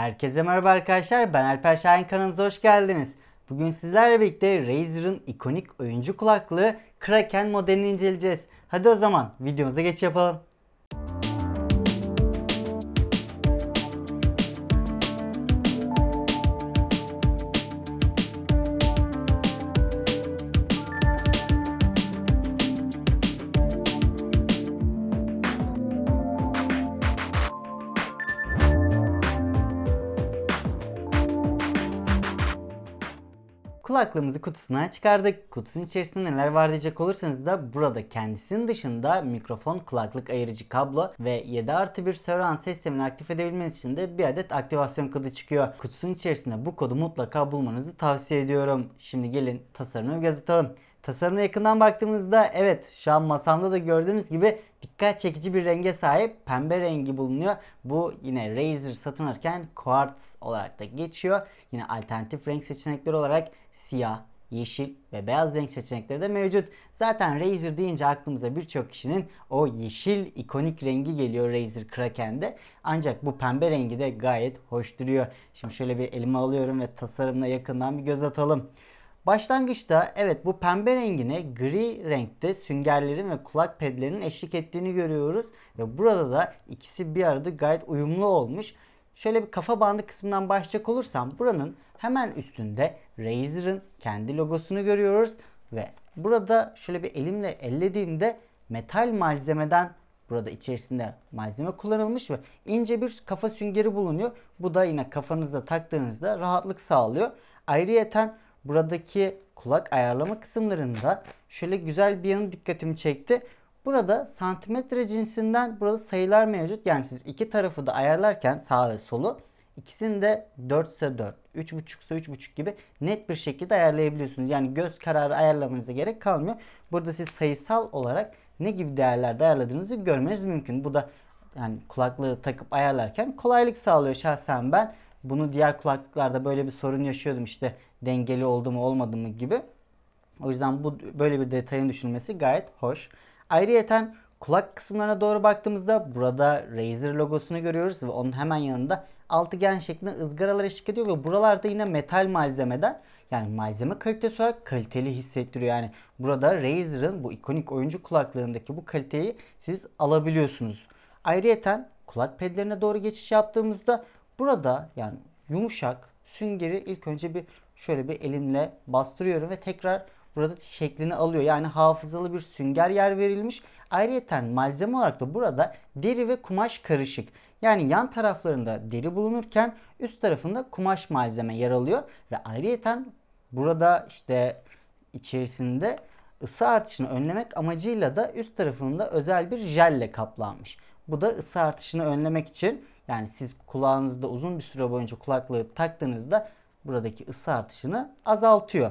Herkese merhaba arkadaşlar. Ben Alper Şahin kanalımıza hoş geldiniz. Bugün sizlerle birlikte Razer'ın ikonik oyuncu kulaklığı Kraken modelini inceleyeceğiz. Hadi o zaman videomuza geç yapalım. Kulaklığımızı kutusuna çıkardık. Kutusunun içerisinde neler var diyecek olursanız da burada kendisinin dışında mikrofon, kulaklık ayırıcı kablo ve 7 artı bir surround sistemini aktif edebilmeniz için de bir adet aktivasyon kodu çıkıyor. Kutusunun içerisinde bu kodu mutlaka bulmanızı tavsiye ediyorum. Şimdi gelin tasarımı göz atalım. Tasarımına yakından baktığımızda evet şu an masamda da gördüğünüz gibi dikkat çekici bir renge sahip pembe rengi bulunuyor. Bu yine Razer satın alırken Quartz olarak da geçiyor. Yine alternatif renk seçenekleri olarak siyah, yeşil ve beyaz renk seçenekleri de mevcut. Zaten Razer deyince aklımıza birçok kişinin o yeşil ikonik rengi geliyor Razer Kraken'de. Ancak bu pembe rengi de gayet hoş duruyor. Şimdi şöyle bir elime alıyorum ve tasarımına yakından bir göz atalım. Başlangıçta evet bu pembe rengine gri renkte süngerlerin ve kulak pedlerinin eşlik ettiğini görüyoruz. Ve burada da ikisi bir arada gayet uyumlu olmuş. Şöyle bir kafa bandı kısmından başlayacak olursam buranın hemen üstünde Razer'ın kendi logosunu görüyoruz ve burada şöyle bir elimle ellediğimde metal malzemeden burada içerisinde malzeme kullanılmış ve ince bir kafa süngeri bulunuyor. Bu da yine kafanıza taktığınızda rahatlık sağlıyor. Ayrıyeten buradaki kulak ayarlama kısımlarında şöyle güzel bir yanı dikkatimi çekti. Burada santimetre cinsinden burada sayılar mevcut. Yani siz iki tarafı da ayarlarken sağ ve solu İkisinde de 4 ise 4, 3.5 ise 3.5 gibi net bir şekilde ayarlayabiliyorsunuz. Yani göz kararı ayarlamanıza gerek kalmıyor. Burada siz sayısal olarak ne gibi değerlerde ayarladığınızı görmeniz mümkün. Bu da yani kulaklığı takıp ayarlarken kolaylık sağlıyor şahsen ben. Bunu diğer kulaklıklarda böyle bir sorun yaşıyordum işte dengeli oldu mu olmadı mı gibi. O yüzden bu böyle bir detayın düşünülmesi gayet hoş. Ayrıyeten kulak kısımlarına doğru baktığımızda burada Razer logosunu görüyoruz ve onun hemen yanında altıgen şeklinde ızgaralar eşlik ediyor ve buralarda yine metal malzemeden yani malzeme kalitesi olarak kaliteli hissettiriyor. Yani burada Razer'ın bu ikonik oyuncu kulaklığındaki bu kaliteyi siz alabiliyorsunuz. Ayrıyeten kulak pedlerine doğru geçiş yaptığımızda burada yani yumuşak süngeri ilk önce bir şöyle bir elimle bastırıyorum ve tekrar burada şeklini alıyor. Yani hafızalı bir sünger yer verilmiş. Ayrıyeten malzeme olarak da burada deri ve kumaş karışık. Yani yan taraflarında deri bulunurken üst tarafında kumaş malzeme yer alıyor ve ayrıyeten burada işte içerisinde ısı artışını önlemek amacıyla da üst tarafında özel bir jelle kaplanmış. Bu da ısı artışını önlemek için yani siz kulağınızda uzun bir süre boyunca kulaklığı taktığınızda buradaki ısı artışını azaltıyor.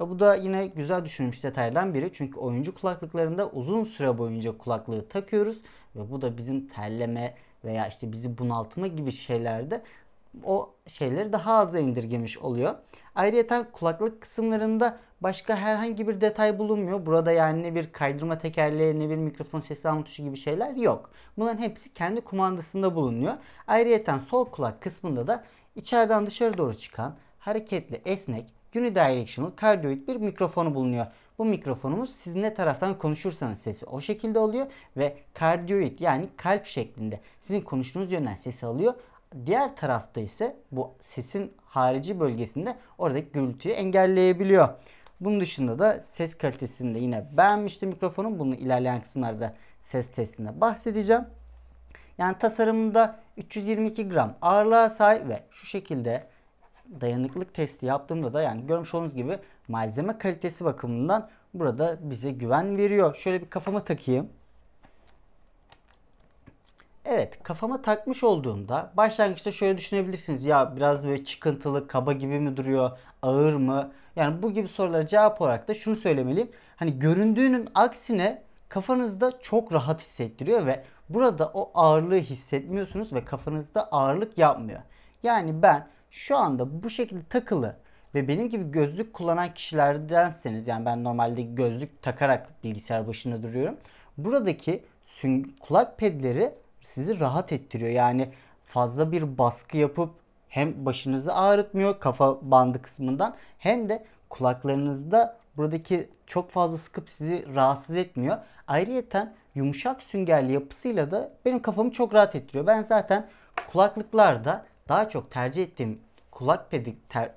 Ve bu da yine güzel düşünülmüş detaylardan biri. Çünkü oyuncu kulaklıklarında uzun süre boyunca kulaklığı takıyoruz ve bu da bizim terleme veya işte bizi bunaltma gibi şeylerde o şeyleri daha az indirgemiş oluyor. Ayrıca kulaklık kısımlarında başka herhangi bir detay bulunmuyor. Burada yani ne bir kaydırma tekerleği ne bir mikrofon sesi alma tuşu gibi şeyler yok. Bunların hepsi kendi kumandasında bulunuyor. Ayrıca sol kulak kısmında da içeriden dışarı doğru çıkan hareketli esnek unidirectional cardioid bir mikrofonu bulunuyor. Bu mikrofonumuz siz ne taraftan konuşursanız sesi o şekilde oluyor ve kardiyoid yani kalp şeklinde sizin konuştuğunuz yönden sesi alıyor. Diğer tarafta ise bu sesin harici bölgesinde oradaki gürültüyü engelleyebiliyor. Bunun dışında da ses kalitesinde yine beğenmiştim mikrofonun. Bunu ilerleyen kısımlarda ses testinde bahsedeceğim. Yani tasarımında 322 gram ağırlığa sahip ve şu şekilde dayanıklılık testi yaptığımda da yani görmüş olduğunuz gibi malzeme kalitesi bakımından burada bize güven veriyor. Şöyle bir kafama takayım. Evet kafama takmış olduğumda başlangıçta şöyle düşünebilirsiniz. Ya biraz böyle çıkıntılı kaba gibi mi duruyor ağır mı? Yani bu gibi sorulara cevap olarak da şunu söylemeliyim. Hani göründüğünün aksine kafanızda çok rahat hissettiriyor ve burada o ağırlığı hissetmiyorsunuz ve kafanızda ağırlık yapmıyor. Yani ben şu anda bu şekilde takılı ve benim gibi gözlük kullanan kişilerdenseniz yani ben normalde gözlük takarak bilgisayar başında duruyorum. Buradaki kulak pedleri sizi rahat ettiriyor. Yani fazla bir baskı yapıp hem başınızı ağrıtmıyor kafa bandı kısmından hem de kulaklarınızda buradaki çok fazla sıkıp sizi rahatsız etmiyor. Ayrıyeten yumuşak süngerli yapısıyla da benim kafamı çok rahat ettiriyor. Ben zaten kulaklıklarda daha çok tercih ettiğim kulak pedi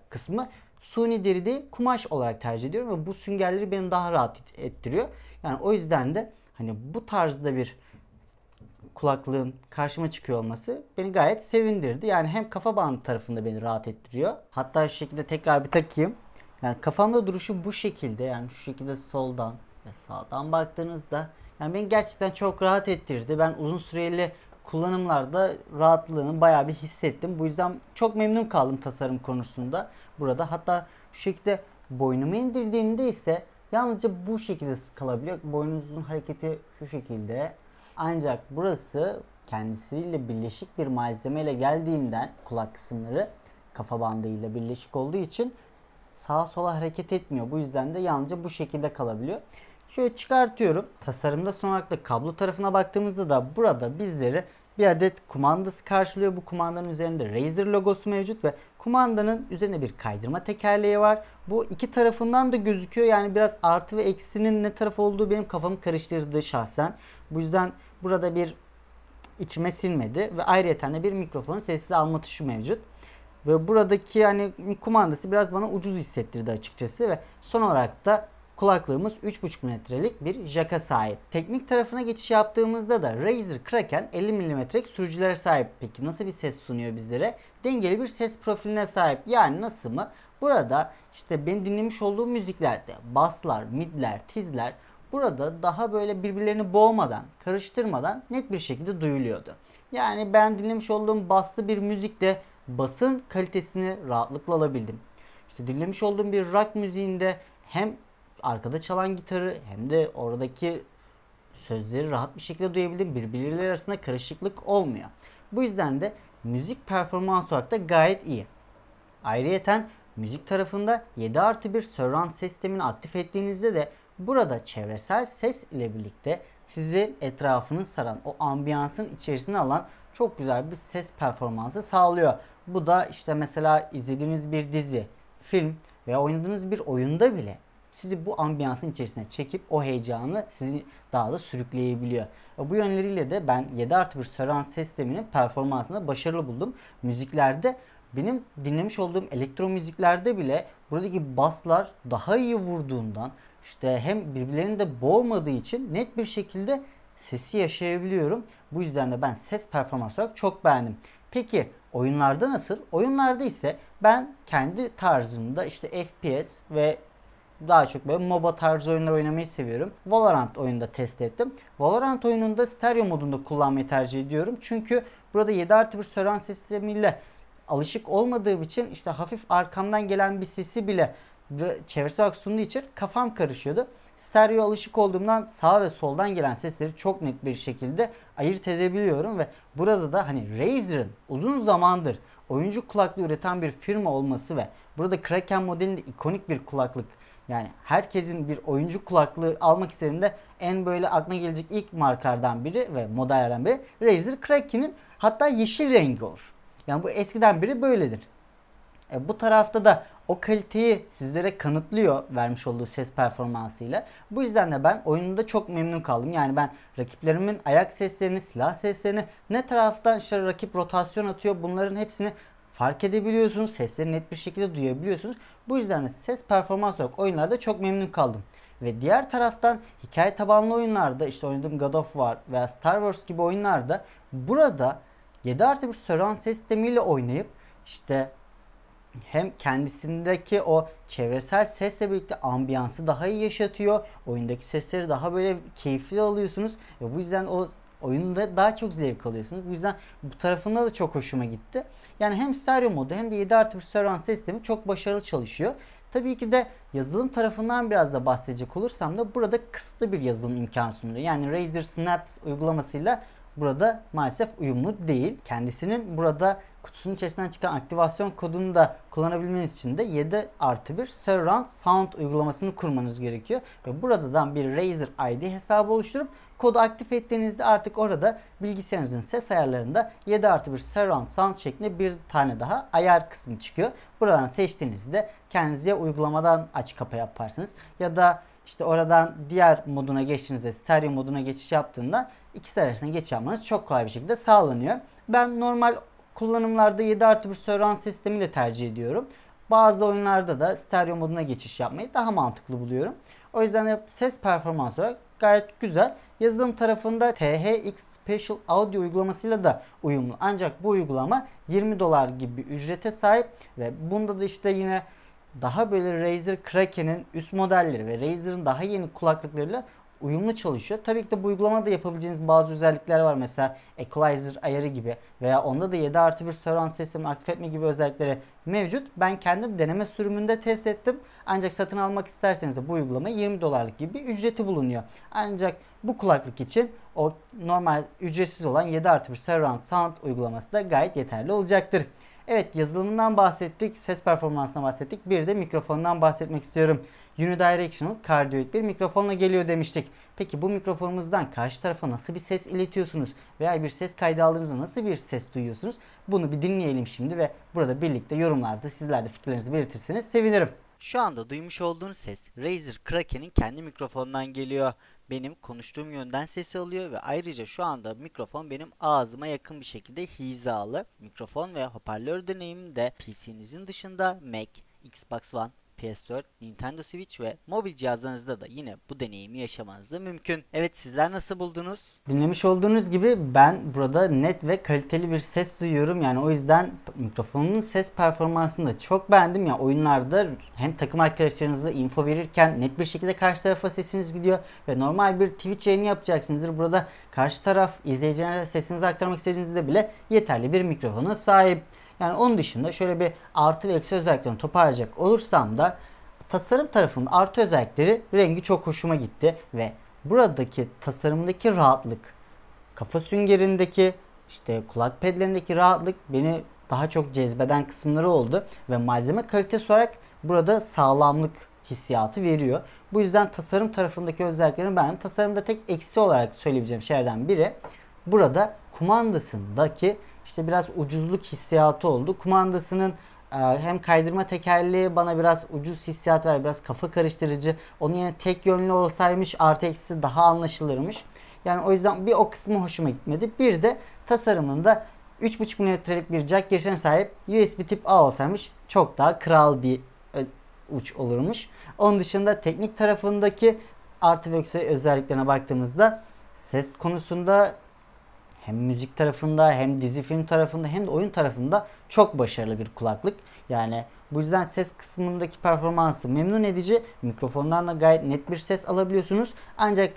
kısmı suni deri değil kumaş olarak tercih ediyorum ve bu süngerleri beni daha rahat ettiriyor. Yani o yüzden de hani bu tarzda bir kulaklığın karşıma çıkıyor olması beni gayet sevindirdi. Yani hem kafa bandı tarafında beni rahat ettiriyor. Hatta şu şekilde tekrar bir takayım. Yani kafamda duruşu bu şekilde yani şu şekilde soldan ve sağdan baktığınızda yani beni gerçekten çok rahat ettirdi. Ben uzun süreli kullanımlarda rahatlığını bayağı bir hissettim. Bu yüzden çok memnun kaldım tasarım konusunda burada. Hatta şu şekilde boynumu indirdiğimde ise yalnızca bu şekilde kalabiliyor. Boynunuzun hareketi şu şekilde. Ancak burası kendisiyle birleşik bir malzemeyle geldiğinden kulak kısımları kafa bandıyla birleşik olduğu için sağa sola hareket etmiyor. Bu yüzden de yalnızca bu şekilde kalabiliyor. Şöyle çıkartıyorum. Tasarımda son olarak da kablo tarafına baktığımızda da burada bizleri bir adet kumandası karşılıyor. Bu kumandanın üzerinde Razer logosu mevcut ve kumandanın üzerine bir kaydırma tekerleği var. Bu iki tarafından da gözüküyor. Yani biraz artı ve eksinin ne taraf olduğu benim kafamı karıştırdı şahsen. Bu yüzden burada bir içime silmedi ve ayrıca de bir mikrofonu sessize alma tuşu mevcut. Ve buradaki hani kumandası biraz bana ucuz hissettirdi açıkçası ve son olarak da Kulaklığımız 3.5 metrelik bir jaka sahip. Teknik tarafına geçiş yaptığımızda da Razer Kraken 50 milimetrelik sürücülere sahip. Peki nasıl bir ses sunuyor bizlere? Dengeli bir ses profiline sahip. Yani nasıl mı? Burada işte ben dinlemiş olduğum müziklerde baslar, midler, tizler burada daha böyle birbirlerini boğmadan, karıştırmadan net bir şekilde duyuluyordu. Yani ben dinlemiş olduğum baslı bir müzikte basın kalitesini rahatlıkla alabildim. İşte dinlemiş olduğum bir rock müziğinde hem arkada çalan gitarı hem de oradaki sözleri rahat bir şekilde duyabildim. Birbirleri arasında karışıklık olmuyor. Bu yüzden de müzik performans olarak da gayet iyi. Ayrıyeten müzik tarafında 7 artı 1 surround sistemini aktif ettiğinizde de burada çevresel ses ile birlikte sizi etrafını saran o ambiyansın içerisine alan çok güzel bir ses performansı sağlıyor. Bu da işte mesela izlediğiniz bir dizi, film veya oynadığınız bir oyunda bile sizi bu ambiyansın içerisine çekip o heyecanı sizi daha da sürükleyebiliyor. E, bu yönleriyle de ben 7 artı 1 Surround sisteminin performansında başarılı buldum. Müziklerde benim dinlemiş olduğum elektro müziklerde bile buradaki baslar daha iyi vurduğundan işte hem birbirlerini de boğmadığı için net bir şekilde sesi yaşayabiliyorum. Bu yüzden de ben ses performansı olarak çok beğendim. Peki oyunlarda nasıl? Oyunlarda ise ben kendi tarzımda işte FPS ve daha çok böyle MOBA tarzı oyunlar oynamayı seviyorum. Valorant oyununda test ettim. Valorant oyununda stereo modunda kullanmayı tercih ediyorum. Çünkü burada 7 artı bir sören sistemiyle alışık olmadığım için işte hafif arkamdan gelen bir sesi bile çevresi olarak sunduğu için kafam karışıyordu. Stereo alışık olduğumdan sağ ve soldan gelen sesleri çok net bir şekilde ayırt edebiliyorum ve burada da hani Razer'ın uzun zamandır oyuncu kulaklığı üreten bir firma olması ve burada Kraken modelinde ikonik bir kulaklık yani herkesin bir oyuncu kulaklığı almak istediğinde en böyle aklına gelecek ilk markardan biri ve modellerden biri Razer Kraken'in hatta yeşil rengi olur. Yani bu eskiden biri böyledir. E, bu tarafta da o kaliteyi sizlere kanıtlıyor vermiş olduğu ses performansıyla. Bu yüzden de ben oyununda çok memnun kaldım. Yani ben rakiplerimin ayak seslerini, silah seslerini, ne taraftan işte rakip rotasyon atıyor bunların hepsini fark edebiliyorsunuz. Sesleri net bir şekilde duyabiliyorsunuz. Bu yüzden de ses performans olarak oyunlarda çok memnun kaldım. Ve diğer taraftan hikaye tabanlı oyunlarda işte oynadığım God of War veya Star Wars gibi oyunlarda burada 7 artı bir surround ses sistemiyle oynayıp işte hem kendisindeki o çevresel sesle birlikte ambiyansı daha iyi yaşatıyor. Oyundaki sesleri daha böyle keyifli alıyorsunuz. Ve bu yüzden o oyunda daha çok zevk alıyorsunuz. Bu yüzden bu tarafında da çok hoşuma gitti. Yani hem stereo modu hem de 7 artı bir surround sistemi çok başarılı çalışıyor. Tabii ki de yazılım tarafından biraz da bahsedecek olursam da burada kısıtlı bir yazılım imkanı sunuyor. Yani Razer Snaps uygulamasıyla burada maalesef uyumlu değil. Kendisinin burada kutusunun içerisinden çıkan aktivasyon kodunu da kullanabilmeniz için de 7 artı 1 Surround Sound uygulamasını kurmanız gerekiyor. Ve buradan bir Razer ID hesabı oluşturup kodu aktif ettiğinizde artık orada bilgisayarınızın ses ayarlarında 7 artı 1 Surround Sound şeklinde bir tane daha ayar kısmı çıkıyor. Buradan seçtiğinizde kendinize uygulamadan aç kapa yaparsınız. Ya da işte oradan diğer moduna geçtiğinizde stereo moduna geçiş yaptığında ikisi arasında geçiş yapmanız çok kolay bir şekilde sağlanıyor. Ben normal kullanımlarda 7 artı 1 surround sistemiyle tercih ediyorum. Bazı oyunlarda da stereo moduna geçiş yapmayı daha mantıklı buluyorum. O yüzden de ses performansı olarak gayet güzel. Yazılım tarafında THX Special Audio uygulamasıyla da uyumlu. Ancak bu uygulama 20 dolar gibi bir ücrete sahip ve bunda da işte yine daha böyle Razer Kraken'in üst modelleri ve Razer'ın daha yeni kulaklıklarıyla uyumlu çalışıyor. Tabii ki de bu uygulamada yapabileceğiniz bazı özellikler var. Mesela equalizer ayarı gibi veya onda da 7 artı 1 surround sesini aktif etme gibi özellikleri mevcut. Ben kendi deneme sürümünde test ettim. Ancak satın almak isterseniz de bu uygulama 20 dolarlık gibi bir ücreti bulunuyor. Ancak bu kulaklık için o normal ücretsiz olan 7 artı 1 surround sound uygulaması da gayet yeterli olacaktır. Evet yazılımından bahsettik, ses performansına bahsettik. Bir de mikrofondan bahsetmek istiyorum unidirectional kardioid bir mikrofonla geliyor demiştik. Peki bu mikrofonumuzdan karşı tarafa nasıl bir ses iletiyorsunuz veya bir ses kaydı aldığınızda nasıl bir ses duyuyorsunuz? Bunu bir dinleyelim şimdi ve burada birlikte yorumlarda sizler de fikirlerinizi belirtirseniz sevinirim. Şu anda duymuş olduğunuz ses Razer Kraken'in kendi mikrofonundan geliyor. Benim konuştuğum yönden sesi alıyor ve ayrıca şu anda mikrofon benim ağzıma yakın bir şekilde hizalı. Mikrofon ve hoparlör deneyimim de PC'nizin dışında Mac, Xbox One, PS4, Nintendo Switch ve mobil cihazlarınızda da yine bu deneyimi yaşamanız da mümkün. Evet sizler nasıl buldunuz? Dinlemiş olduğunuz gibi ben burada net ve kaliteli bir ses duyuyorum. Yani o yüzden mikrofonun ses performansını da çok beğendim. Ya yani oyunlarda hem takım arkadaşlarınıza info verirken net bir şekilde karşı tarafa sesiniz gidiyor ve normal bir Twitch yayını yapacaksınızdır. Burada karşı taraf izleyicilere sesinizi aktarmak istediğinizde bile yeterli bir mikrofona sahip. Yani onun dışında şöyle bir artı ve eksi özelliklerini toparlayacak olursam da tasarım tarafının artı özellikleri rengi çok hoşuma gitti ve buradaki tasarımdaki rahatlık, kafa süngerindeki işte kulak pedlerindeki rahatlık beni daha çok cezbeden kısımları oldu ve malzeme kalitesi olarak burada sağlamlık hissiyatı veriyor. Bu yüzden tasarım tarafındaki özelliklerin ben Tasarımda tek eksi olarak söyleyebileceğim şeylerden biri burada kumandasındaki işte biraz ucuzluk hissiyatı oldu. Kumandasının e, hem kaydırma tekerleği bana biraz ucuz hissiyat ver, biraz kafa karıştırıcı. Onun yerine tek yönlü olsaymış artı eksi daha anlaşılırmış. Yani o yüzden bir o kısmı hoşuma gitmedi. Bir de tasarımında 3.5 milimetrelik bir jack girişine sahip USB tip A olsaymış çok daha kral bir e, uç olurmuş. Onun dışında teknik tarafındaki artı ve özelliklerine baktığımızda ses konusunda hem müzik tarafında hem dizi film tarafında hem de oyun tarafında çok başarılı bir kulaklık. Yani bu yüzden ses kısmındaki performansı memnun edici. Mikrofondan da gayet net bir ses alabiliyorsunuz. Ancak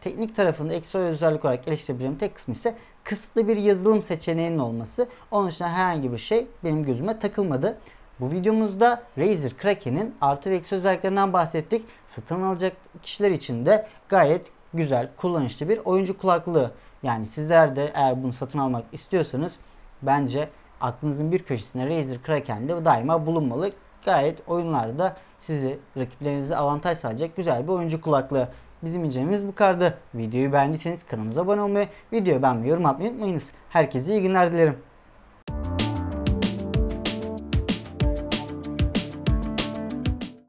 teknik tarafında eksi özellik olarak eleştirebileceğim tek kısmı ise kısıtlı bir yazılım seçeneğinin olması. Onun için herhangi bir şey benim gözüme takılmadı. Bu videomuzda Razer Kraken'in artı ve eksi özelliklerinden bahsettik. Satın alacak kişiler için de gayet güzel, kullanışlı bir oyuncu kulaklığı. Yani sizler de eğer bunu satın almak istiyorsanız bence aklınızın bir köşesine Razer Kraken'de daima bulunmalı. Gayet oyunlarda sizi, rakiplerinizi avantaj sağlayacak güzel bir oyuncu kulaklığı. Bizim incelememiz bu kardı. Videoyu beğendiyseniz kanalımıza abone olmayı, videoyu beğenmeyi, yorum atmayı unutmayınız. Herkese iyi günler dilerim.